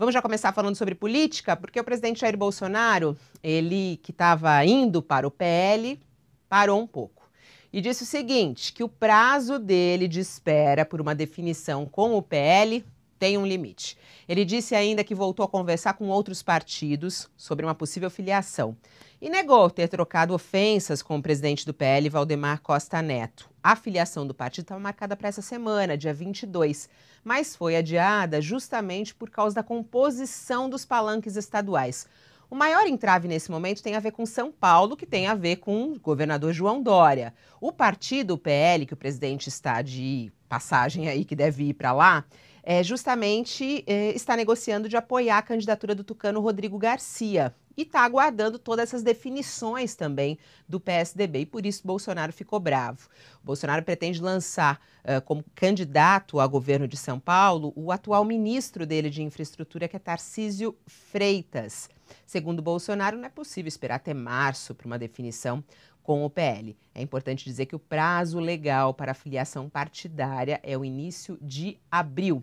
Vamos já começar falando sobre política, porque o presidente Jair Bolsonaro, ele que estava indo para o PL, parou um pouco. E disse o seguinte: que o prazo dele de espera por uma definição com o PL tem um limite. Ele disse ainda que voltou a conversar com outros partidos sobre uma possível filiação e negou ter trocado ofensas com o presidente do PL, Valdemar Costa Neto. A filiação do partido estava marcada para essa semana, dia 22, mas foi adiada justamente por causa da composição dos palanques estaduais. O maior entrave nesse momento tem a ver com São Paulo, que tem a ver com o governador João Dória. O partido, PL, que o presidente está de passagem aí, que deve ir para lá, é, justamente é, está negociando de apoiar a candidatura do tucano Rodrigo Garcia. E está aguardando todas essas definições também do PSDB, e por isso Bolsonaro ficou bravo. O Bolsonaro pretende lançar uh, como candidato a governo de São Paulo o atual ministro dele de infraestrutura, que é Tarcísio Freitas. Segundo Bolsonaro, não é possível esperar até março para uma definição com o PL. É importante dizer que o prazo legal para filiação partidária é o início de abril.